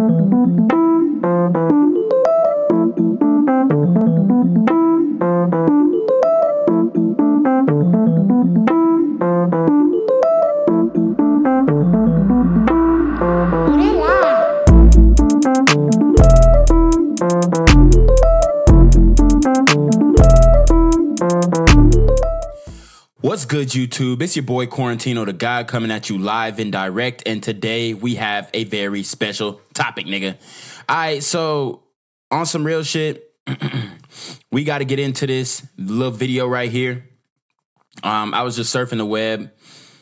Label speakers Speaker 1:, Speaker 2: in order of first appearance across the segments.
Speaker 1: Thank you. YouTube. It's your boy Quarantino the God coming at you live and direct. And today we have a very special topic, nigga. All right, so on some real shit, we got to get into this little video right here. Um, I was just surfing the web.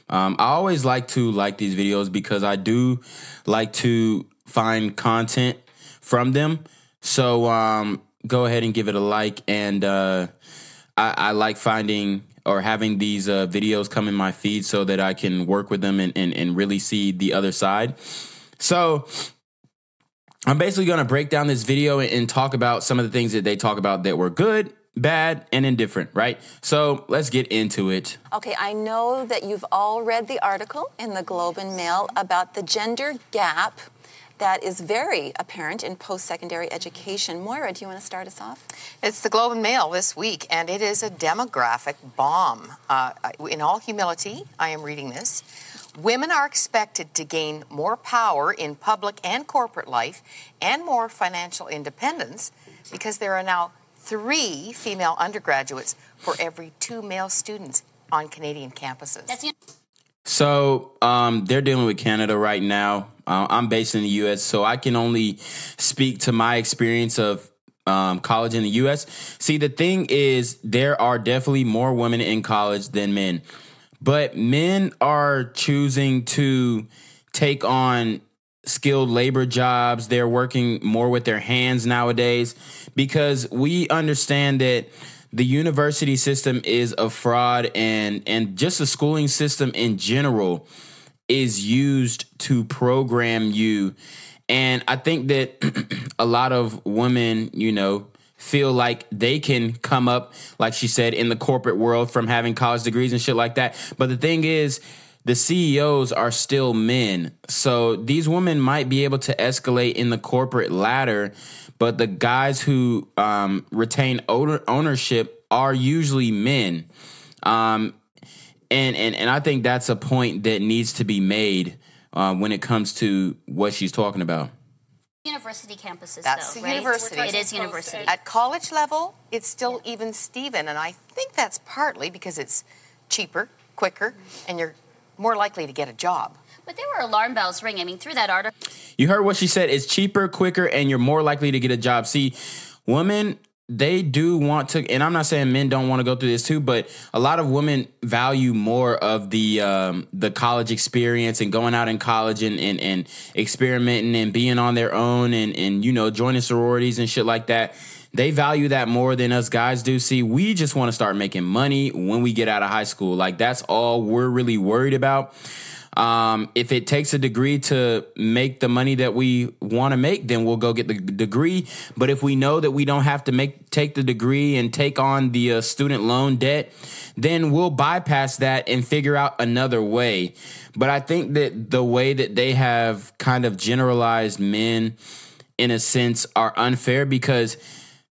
Speaker 1: Um, I always like to like these videos because I do like to find content from them. So um, go ahead and give it a like. And uh, I, I like finding or having these uh, videos come in my feed so that I can work with them and, and, and really see the other side. So I'm basically going to break down this video and, and talk about some of the things that they talk about that were good bad, and indifferent, right? So let's get into it.
Speaker 2: Okay, I know that you've all read the article in the Globe and Mail about the gender gap that is very apparent in post secondary education. Moira, do you want to start us off?
Speaker 3: It's the Globe and Mail this week, and it is a demographic bomb. Uh, in all humility, I am reading this. Women are expected to gain more power in public and corporate life and more financial independence because there are now three female undergraduates for every two male students on Canadian campuses.
Speaker 1: So um, they're dealing with Canada right now. Uh, I'm based in the U.S., so I can only speak to my experience of um, college in the U.S. See, the thing is, there are definitely more women in college than men, but men are choosing to take on skilled labor jobs. They're working more with their hands nowadays because we understand that the university system is a fraud and and just the schooling system in general is used to program you and i think that a lot of women you know feel like they can come up like she said in the corporate world from having college degrees and shit like that but the thing is the CEOs are still men. So these women might be able to escalate in the corporate ladder, but the guys who um, retain ownership are usually men. Um, and, and, and I think that's a point that needs to be made uh, when it comes to what she's talking about.
Speaker 3: University campuses, that's though, right? university. It is university. At college level, it's still yeah. even Steven, and I think that's partly because it's cheaper, quicker, mm -hmm. and you're more likely to get a job. But there were alarm bells ringing. I mean, through that article.
Speaker 1: You heard what she said. It's cheaper, quicker, and you're more likely to get a job. See, women they do want to and i'm not saying men don't want to go through this too but a lot of women value more of the um, the college experience and going out in college and, and and experimenting and being on their own and and you know joining sororities and shit like that they value that more than us guys do. See, we just want to start making money when we get out of high school. Like that's all we're really worried about. Um, if it takes a degree to make the money that we want to make, then we'll go get the degree. But if we know that we don't have to make take the degree and take on the uh, student loan debt, then we'll bypass that and figure out another way. But I think that the way that they have kind of generalized men, in a sense, are unfair because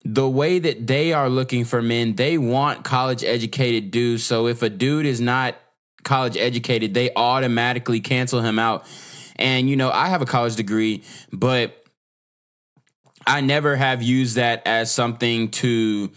Speaker 1: the way that they are looking for men, they want college educated dudes. So if a dude is not college educated, they automatically cancel him out. And, you know, I have a college degree, but I never have used that as something to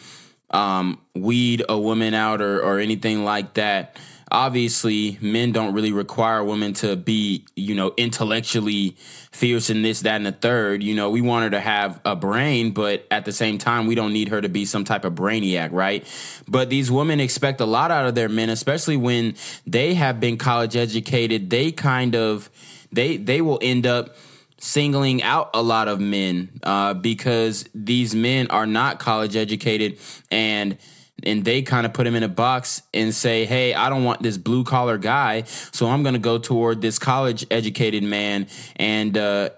Speaker 1: um, weed a woman out or, or anything like that obviously men don't really require women to be you know intellectually fierce in this that and the third you know we want her to have a brain but at the same time we don't need her to be some type of brainiac right but these women expect a lot out of their men especially when they have been college educated they kind of they they will end up singling out a lot of men uh, because these men are not college educated and and they kind of put him in a box and say, "Hey, I don't want this blue collar guy, so I'm going to go toward this college educated man." And uh,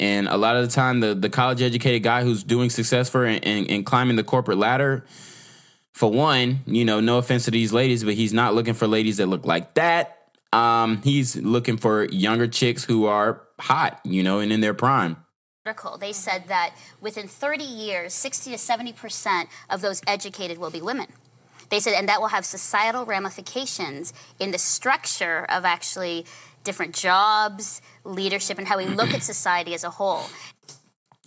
Speaker 1: and a lot of the time, the the college educated guy who's doing successful and, and, and climbing the corporate ladder, for one, you know, no offense to these ladies, but he's not looking for ladies that look like that. Um, he's looking for younger chicks who are hot, you know, and in their prime
Speaker 3: article, they mm-hmm. said that within 30 years, 60 to 70 percent of those educated will be women. They said, and that will have societal ramifications in the structure of actually different jobs, leadership, and how we look at society as a whole.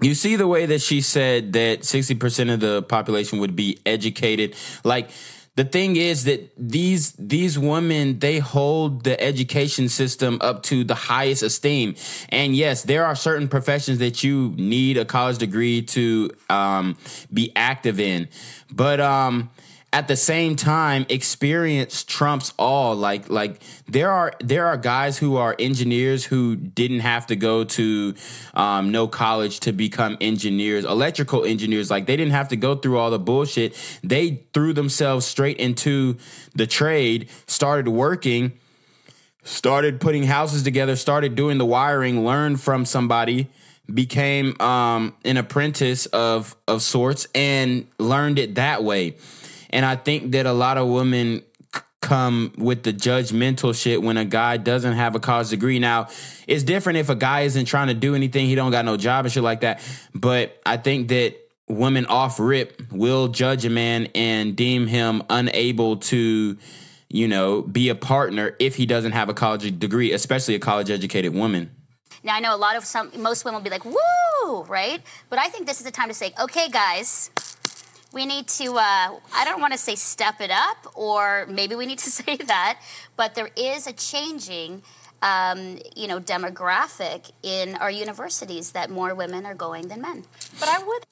Speaker 1: You see the way that she said that 60% of the population would be educated. Like, the thing is that these these women they hold the education system up to the highest esteem and yes there are certain professions that you need a college degree to um, be active in but um, at the same time experience trumps all like like there are there are guys who are engineers who didn't have to go to um, no college to become engineers electrical engineers like they didn't have to go through all the bullshit they threw themselves straight into the trade started working started putting houses together started doing the wiring learned from somebody became um, an apprentice of of sorts and learned it that way. And I think that a lot of women come with the judgmental shit when a guy doesn't have a college degree. Now, it's different if a guy isn't trying to do anything, he don't got no job and shit like that. But I think that women off rip will judge a man and deem him unable to, you know, be a partner if he doesn't have a college degree, especially a college educated woman.
Speaker 3: Now I know a lot of some most women will be like, "Woo!" right? But I think this is the time to say, "Okay, guys, we need to, uh, I don't want to say step it up, or maybe we need to say that, but there is a changing, um, you know, demographic in our universities that more women are going than men. But I would.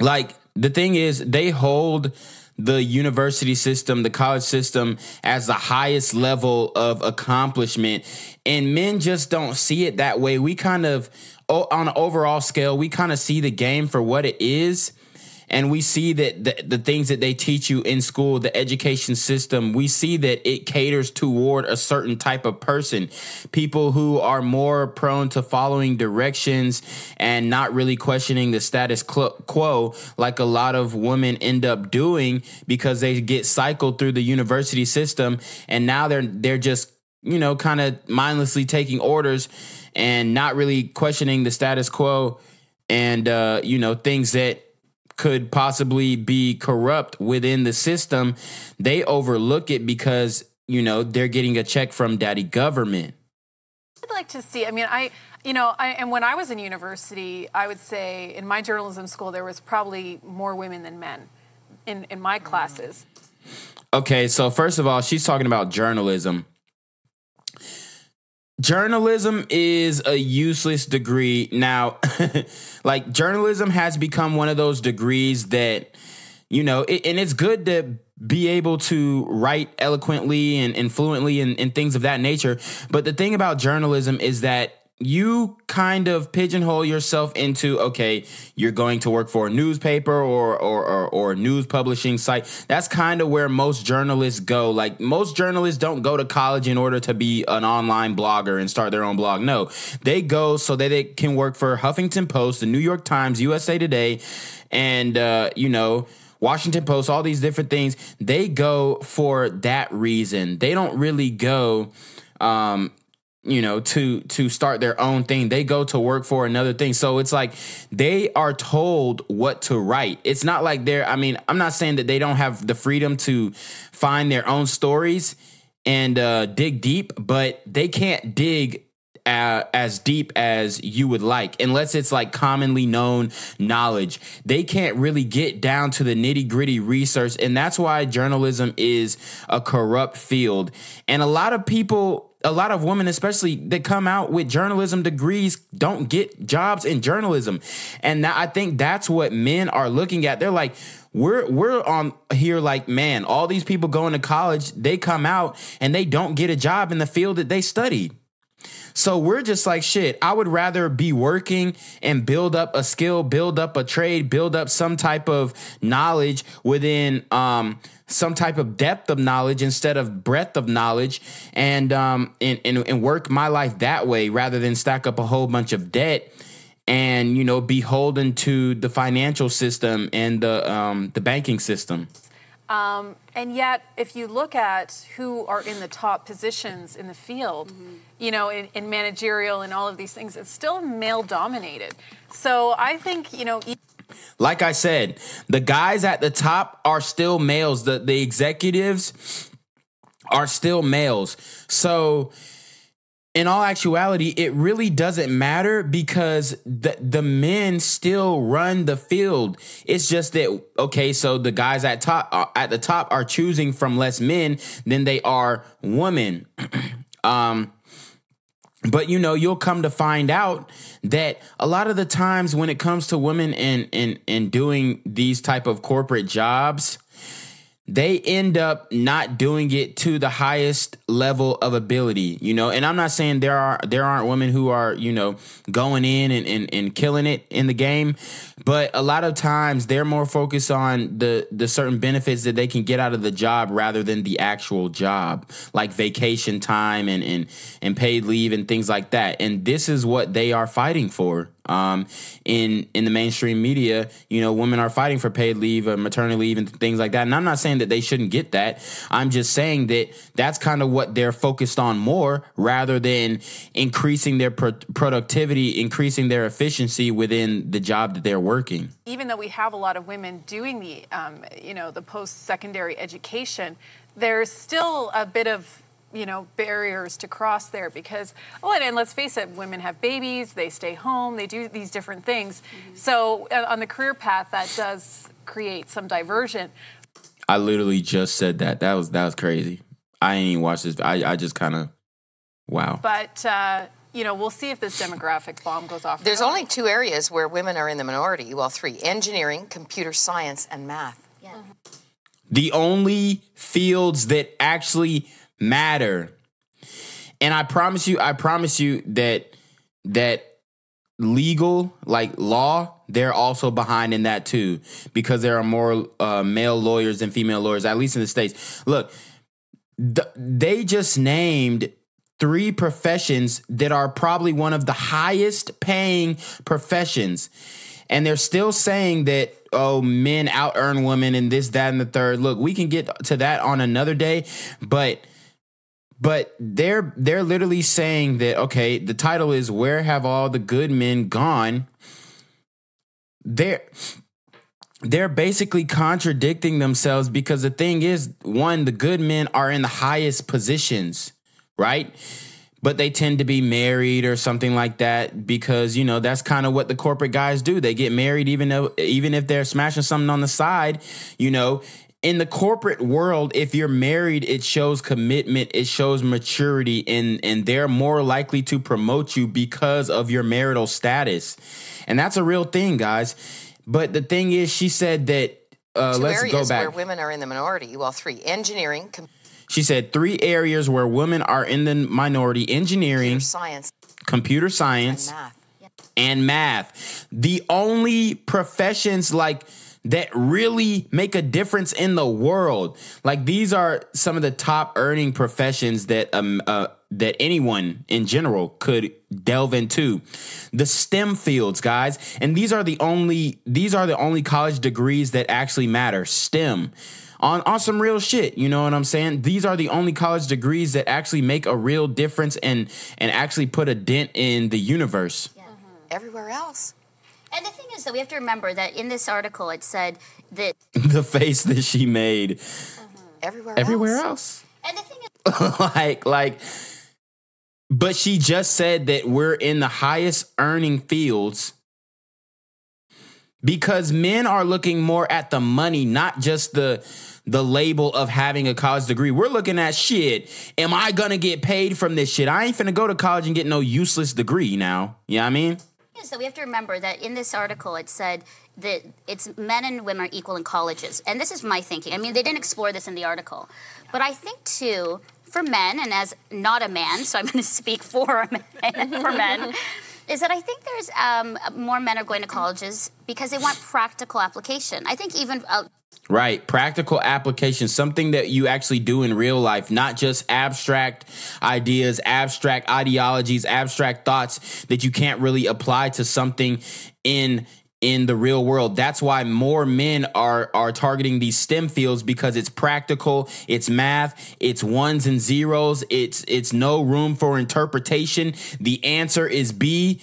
Speaker 1: Like, the thing is, they hold the university system, the college system as the highest level of accomplishment. And men just don't see it that way. We kind of, on an overall scale, we kind of see the game for what it is and we see that the, the, things that they teach you in school the education system we see that it caters toward a certain type of person people who are more prone to following directions and not really questioning the status quo like a lot of women end up doing because they get cycled through the university system and now they're they're just you know kind of mindlessly taking orders and not really questioning the status quo and uh, you know things that could possibly be corrupt within the system, they overlook it because, you know, they're getting a check from daddy government.
Speaker 2: I'd like to see, I mean, I, you know, I, and when I was in university, I would say in my journalism school, there was probably more women than men in, in my classes.
Speaker 1: Okay, so first of all, she's talking about journalism journalism is a useless degree now like journalism has become one of those degrees that you know it, and it's good to be able to write eloquently and, and fluently and, and things of that nature but the thing about journalism is that you kind of pigeonhole yourself into okay you're going to work for a newspaper or or or, or a news publishing site that's kind of where most journalists go like most journalists don't go to college in order to be an online blogger and start their own blog no they go so that they can work for huffington post the new york times usa today and uh, you know washington post all these different things they go for that reason they don't really go um, you know to to start their own thing they go to work for another thing so it's like they are told what to write it's not like they're i mean i'm not saying that they don't have the freedom to find their own stories and uh, dig deep but they can't dig uh, as deep as you would like, unless it's like commonly known knowledge. They can't really get down to the nitty gritty research. And that's why journalism is a corrupt field. And a lot of people a lot of women, especially that come out with journalism degrees, don't get jobs in journalism. And I think that's what men are looking at. They're like, we're we're on here like man all these people going to college they come out and they don't get a job in the field that they studied so we're just like, shit, I would rather be working and build up a skill, build up a trade, build up some type of knowledge within um, some type of depth of knowledge instead of breadth of knowledge and, um, and, and, and work my life that way rather than stack up a whole bunch of debt and, you know, beholden to the financial system and the, um, the banking system.
Speaker 2: Um, and yet, if you look at who are in the top positions in the field, mm -hmm you know, in, in managerial and all of these things, it's still male dominated. So I think, you know,
Speaker 1: like I said, the guys at the top are still males. The the executives are still males. So in all actuality, it really doesn't matter because the the men still run the field. It's just that okay, so the guys at top uh, at the top are choosing from less men than they are women. um but you know you'll come to find out that a lot of the times when it comes to women and in in doing these type of corporate jobs they end up not doing it to the highest level of ability, you know. And I'm not saying there are there aren't women who are, you know, going in and, and, and killing it in the game, but a lot of times they're more focused on the the certain benefits that they can get out of the job rather than the actual job, like vacation time and and, and paid leave and things like that. And this is what they are fighting for. Um, in in the mainstream media, you know, women are fighting for paid leave, or uh, maternity leave, and things like that. And I'm not saying that they shouldn't get that. I'm just saying that that's kind of what they're focused on more, rather than increasing their pro- productivity, increasing their efficiency within the job that they're working.
Speaker 2: Even though we have a lot of women doing the, um, you know, the post secondary education, there's still a bit of you know barriers to cross there because well oh, and, and, let's face it women have babies they stay home they do these different things mm-hmm. so uh, on the career path that does create some diversion
Speaker 1: i literally just said that that was that was crazy i ain't even watched this i, I just kind of wow
Speaker 2: but uh you know, we'll see if this demographic bomb
Speaker 3: goes off. There's only two areas where women are in the minority. Well, three engineering, computer science, and math. Yeah. Mm-hmm.
Speaker 1: The only fields that actually matter. And I promise you, I promise you that that legal like law they're also behind in that too because there are more uh, male lawyers than female lawyers at least in the states look th- they just named three professions that are probably one of the highest paying professions and they're still saying that oh men out earn women and this that and the third look we can get to that on another day but but they're they're literally saying that okay the title is where have all the good men gone they're they're basically contradicting themselves because the thing is one the good men are in the highest positions right but they tend to be married or something like that because you know that's kind of what the corporate guys do they get married even though even if they're smashing something on the side you know in the corporate world, if you're married, it shows commitment, it shows maturity, and and they're more likely to promote you because of your marital status, and that's a real thing, guys. But the thing is, she said that. Uh, let let's go back. where
Speaker 3: women are in the minority. Well, three engineering.
Speaker 1: she said three areas where women are in the minority: engineering, computer science, computer science, and math. And math. The only professions like that really make a difference in the world. Like these are some of the top earning professions that um uh, that anyone in general could delve into the stem fields guys and these are the only these are the only college degrees that actually matter stem on on some real shit. You know what I'm saying? These are the only college degrees that actually make a real difference and and actually put a dent in the universe. Yeah. Mm-hmm.
Speaker 3: Everywhere else, and the thing is, though, we have to remember that in this article, it said that
Speaker 1: the face that she made mm-hmm.
Speaker 3: everywhere, everywhere
Speaker 1: else. else. And the thing is, like, like, but she just said that we're in the highest earning fields because men are looking more at the money, not just the the label of having a college degree. We're looking at shit. Am I gonna get paid from this shit? I ain't finna go to college and get no useless degree now. You know what I mean?
Speaker 3: So we have to remember that in this article it said that it's men and women are equal in colleges. And this is my thinking. I mean, they didn't explore this in the article. But I think, too, for men, and as not a man, so I'm going to speak for, man, for men, is that I think there's um, more men are going to colleges because they want practical application. I think even uh,
Speaker 1: Right. Practical application, something that you actually do in real life, not just abstract ideas, abstract ideologies, abstract thoughts that you can't really apply to something in in the real world. That's why more men are are targeting these STEM fields because it's practical, it's math, it's ones and zeros, it's it's no room for interpretation. The answer is B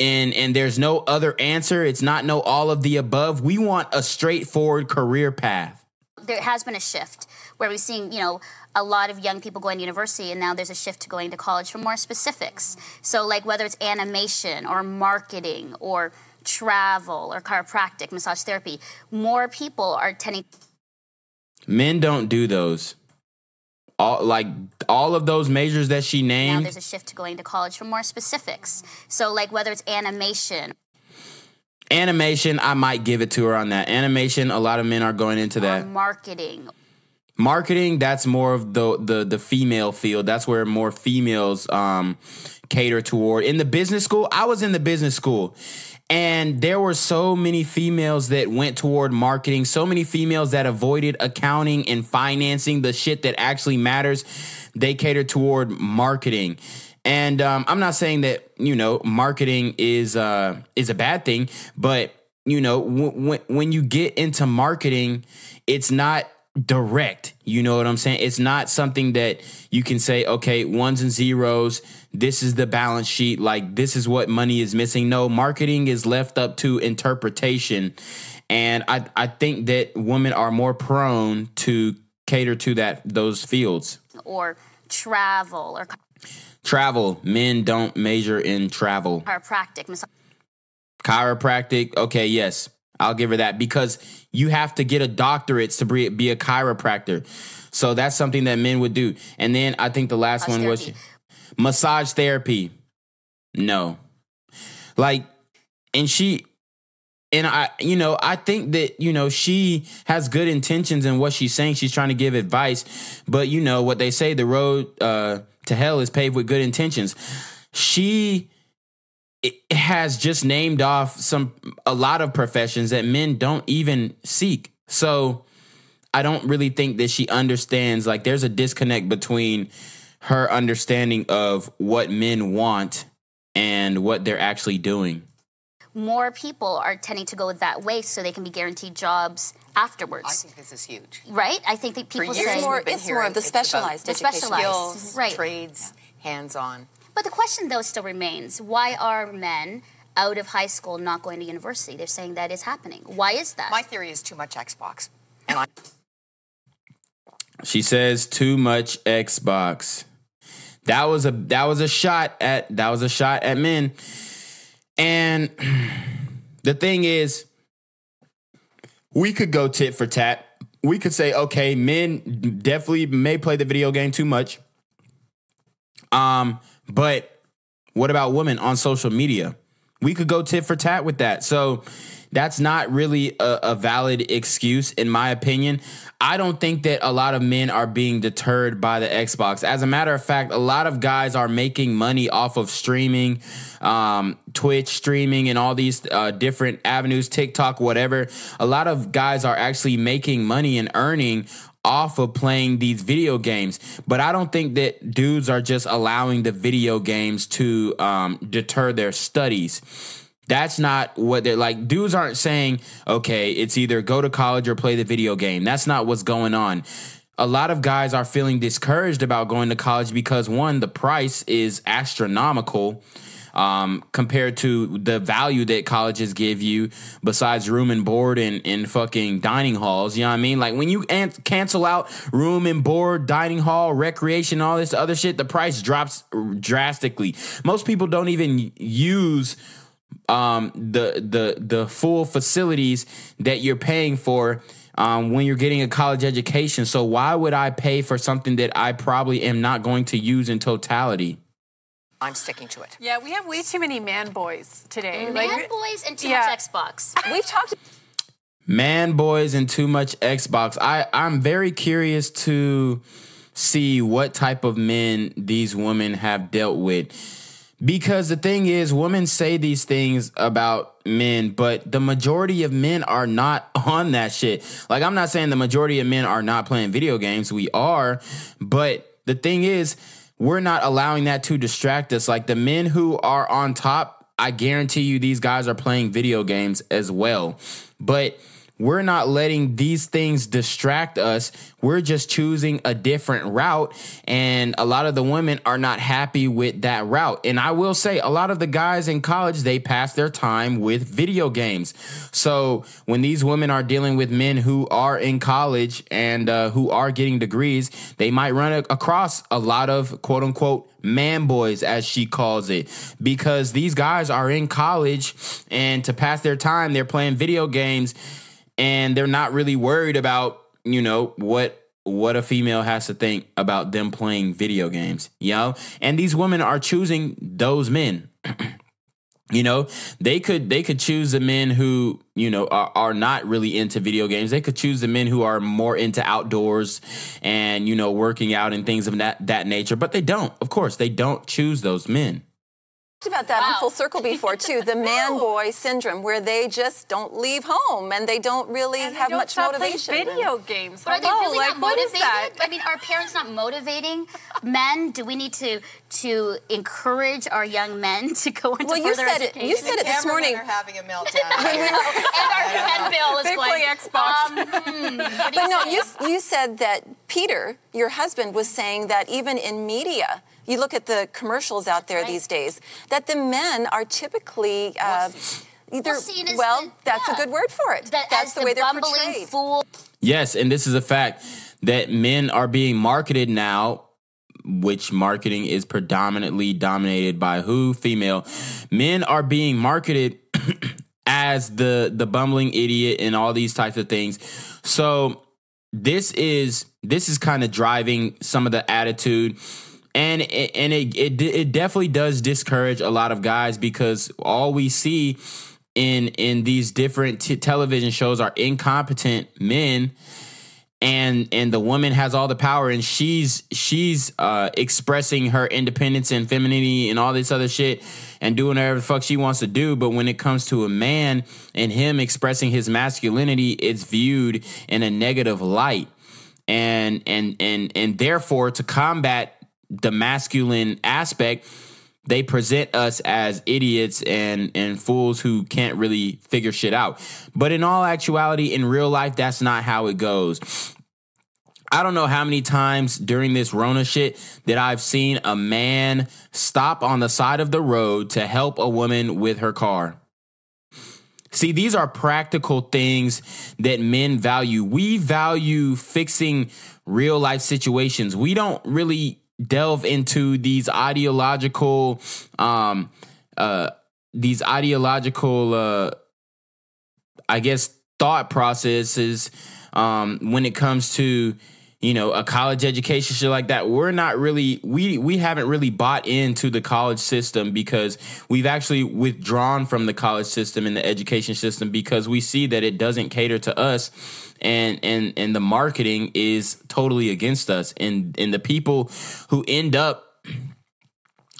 Speaker 1: and and there's no other answer. It's not no all of the above. We want a straightforward career path.
Speaker 3: There has been a shift where we're seeing, you know, a lot of young people going to university and now there's a shift to going to college for more specifics. So like whether it's animation or marketing or travel or chiropractic, massage therapy, more people are tending
Speaker 1: Men don't do those all like all of those majors that she named. Now there's
Speaker 3: a shift to going to college for more specifics. So like whether it's animation.
Speaker 1: Animation, I might give it to her on that. Animation, a lot of men are going into that.
Speaker 3: Marketing.
Speaker 1: Marketing, that's more of the the the female field. That's where more females um cater toward. In the business school, I was in the business school and there were so many females that went toward marketing, so many females that avoided accounting and financing, the shit that actually matters. They catered toward marketing. And um, I'm not saying that you know marketing is uh, is a bad thing, but you know when when you get into marketing, it's not direct. You know what I'm saying? It's not something that you can say, okay, ones and zeros, this is the balance sheet, like this is what money is missing. No, marketing is left up to interpretation. And I, I think that women are more prone to cater to that those fields.
Speaker 3: Or travel or
Speaker 1: travel. Men don't major in travel.
Speaker 3: Chiropractic.
Speaker 1: Chiropractic. Okay, yes. I'll give her that because you have to get a doctorate to be, be a chiropractor. So that's something that men would do. And then I think the last massage one was massage therapy. No. Like, and she, and I, you know, I think that, you know, she has good intentions in what she's saying. She's trying to give advice, but you know what they say, the road uh, to hell is paved with good intentions. She it has just named off some a lot of professions that men don't even seek. So I don't really think that she understands like there's a disconnect between her understanding of what men want and what they're actually doing.
Speaker 3: More people are tending to go that way so they can be guaranteed jobs afterwards. I think this is huge. Right? I think that people say it's more, it's more of the specialized, the specialized skills, right. trades, hands-on. But the question, though, still remains why are men out of high school not going to university? They're saying that is happening. Why is that? My theory is too much Xbox.
Speaker 1: And I. She says too much Xbox. That was a that was a shot at that was a shot at men. And the thing is, we could go tit for tat. We could say, okay, men definitely may play the video game too much. Um, but what about women on social media? We could go tit for tat with that. So that's not really a, a, valid excuse, in my opinion. I don't think that a lot of men are being deterred by the Xbox. As a matter of fact, a lot of guys are making money off of streaming, um, Twitch streaming, and all these uh, different avenues, TikTok, whatever. A lot of guys are actually making money and earning off of playing these video games. But I don't think that dudes are just allowing the video games to um, deter their studies. That's not what they're like. Dudes aren't saying, okay, it's either go to college or play the video game. That's not what's going on. A lot of guys are feeling discouraged about going to college because one, the price is astronomical um, compared to the value that colleges give you besides room and board and, and fucking dining halls. You know what I mean? Like when you an- cancel out room and board, dining hall, recreation, all this other shit, the price drops drastically. Most people don't even use um, the the the full facilities that you're paying for um, when you're getting a college education. So why would I pay for something that I probably am not going to use in totality?
Speaker 2: I'm sticking to it. Yeah, we have way too many man boys
Speaker 3: today. Man like, boys and too yeah. much Xbox. We've talked.
Speaker 1: Man boys and too much Xbox. I I'm very curious to see what type of men these women have dealt with. Because the thing is, women say these things about men, but the majority of men are not on that shit. Like, I'm not saying the majority of men are not playing video games, we are, but the thing is, we're not allowing that to distract us. Like the men who are on top, I guarantee you these guys are playing video games as well. But we're not letting these things distract us. We're just choosing a different route. And a lot of the women are not happy with that route. And I will say, a lot of the guys in college, they pass their time with video games. So when these women are dealing with men who are in college and uh, who are getting degrees, they might run across a lot of quote unquote man boys, as she calls it, because these guys are in college and to pass their time, they're playing video games and they're not really worried about you know what what a female has to think about them playing video games you know and these women are choosing those men you know they could they could choose the men who you know are, are not really into video games they could choose the men who are more into outdoors and you know working out and things of that that nature but they don't of course they don't choose those men
Speaker 2: about that wow. on Full Circle before too. The man boy syndrome, where they just don't leave home and they don't really and have much motivation. video games. But are they oh, really like, not motivated?
Speaker 3: I mean, are parents not motivating men? Do we need to to encourage our young men to go into well, you further said education? It, you said the it this morning. Are having
Speaker 1: a meltdown. and our pen bill is they going.
Speaker 3: Xbox. Um, hmm,
Speaker 2: but you no, you you said that Peter, your husband, was saying that even in media you look at the commercials out there right. these days, that the men are typically. Uh, either, well, well the, that's yeah. a good word for it. that's the, the way they're portrayed.
Speaker 3: Fool.
Speaker 1: Yes, and this is a fact that men are being marketed now which marketing is predominantly dominated by who female men are being marketed as the the bumbling idiot and all these types of things so this is this is kind of driving some of the attitude and it, and it, it it definitely does discourage a lot of guys because all we see in in these different t- television shows are incompetent men and and the woman has all the power and she's she's uh expressing her independence and femininity and all this other shit and doing whatever the fuck she wants to do but when it comes to a man and him expressing his masculinity it's viewed in a negative light and and and and therefore to combat the masculine aspect, they present us as idiots and and fools who can't really figure shit out. But in all actuality, in real life, that's not how it goes. I don't know how many times during this Rona shit that I've seen a man stop on the side of the road to help a woman with her car. See, these are practical things that men value. We value fixing real life situations. We don't really delve into these ideological um uh these ideological uh I guess thought processes um when it comes to you know, a college education, shit like that. We're not really we we haven't really bought into the college system because we've actually withdrawn from the college system and the education system because we see that it doesn't cater to us and and and the marketing is totally against us and and the people who end up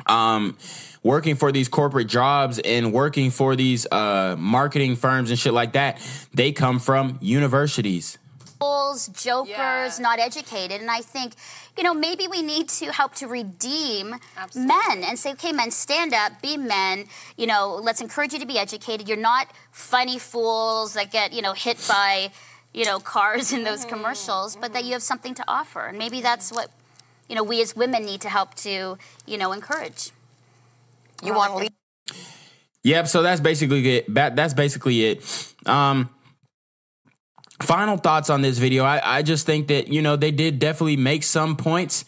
Speaker 1: um working for these corporate jobs and working for these uh marketing firms and shit like that they come from universities
Speaker 3: fools, jokers, yeah. not educated. And I think, you know, maybe we need to help to redeem Absolutely. men and say, okay, men, stand up, be men. You know, let's encourage you to be educated. You're not funny fools that get, you know, hit by, you know, cars in those mm -hmm. commercials, but that mm-hmm. you have something to offer. And maybe mm-hmm. that's what, you know, we as women need to help to, you know, encourage. You want to lead?
Speaker 1: Yep. So that's basically it. That, that's basically it. Um, final thoughts on this video. I, I just think that, you know, they did definitely make some points,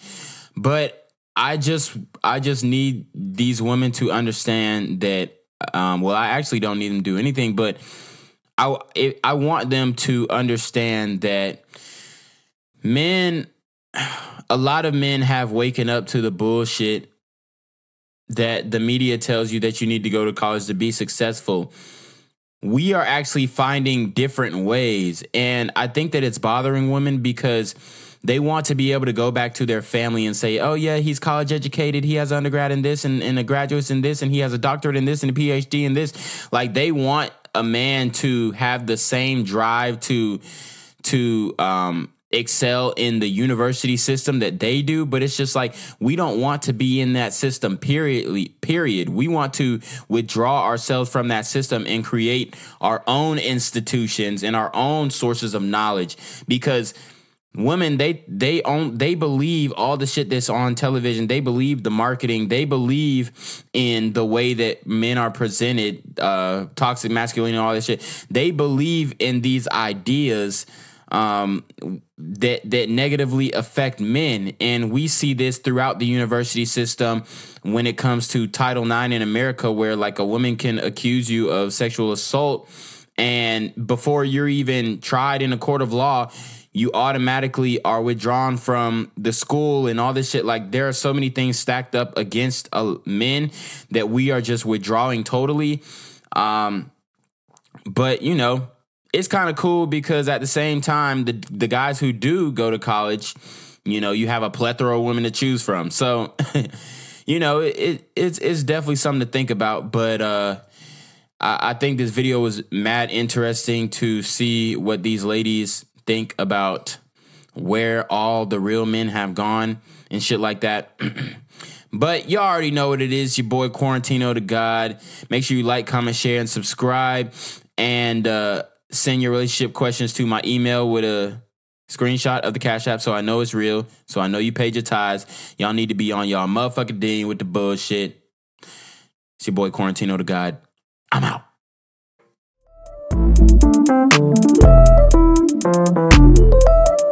Speaker 1: but I just I just need these women to understand that um well, I actually don't need them to do anything, but I it, I want them to understand that men a lot of men have waken up to the bullshit that the media tells you that you need to go to college to be successful we are actually finding different ways. And I think that it's bothering women because they want to be able to go back to their family and say, oh, yeah, he's college educated. He has undergrad in this and, and a graduate in this and he has a doctorate in this and a PhD in this. Like they want a man to have the same drive to to um, excel in the university system that they do but it's just like we don't want to be in that system period period we want to withdraw ourselves from that system and create our own institutions and our own sources of knowledge because women they they own they believe all the shit that's on television they believe the marketing they believe in the way that men are presented uh toxic masculinity all this shit they believe in these ideas um, that that negatively affect men, and we see this throughout the university system when it comes to Title IX in America, where like a woman can accuse you of sexual assault, and before you're even tried in a court of law. You automatically are withdrawn from the school and all this shit. Like, there are so many things stacked up against uh, men that we are just withdrawing totally. Um, but, you know, it's kind of cool because at the same time, the the guys who do go to college, you know, you have a plethora of women to choose from. So, you know, it, it, it's it's definitely something to think about. But uh, I, think this video was mad interesting to see what these ladies think about where all the real men have gone and shit like that. But you all already know what it is. Your boy Quarantino to God. Make sure you like, comment, share, and subscribe. And uh, send your relationship questions to my email with a screenshot of the Cash App so I know it's real, so I know you paid your tithes. Y'all need to be on y'all motherfucking dean with the bullshit. It's your boy Quarantino the God. I'm out. Thank you.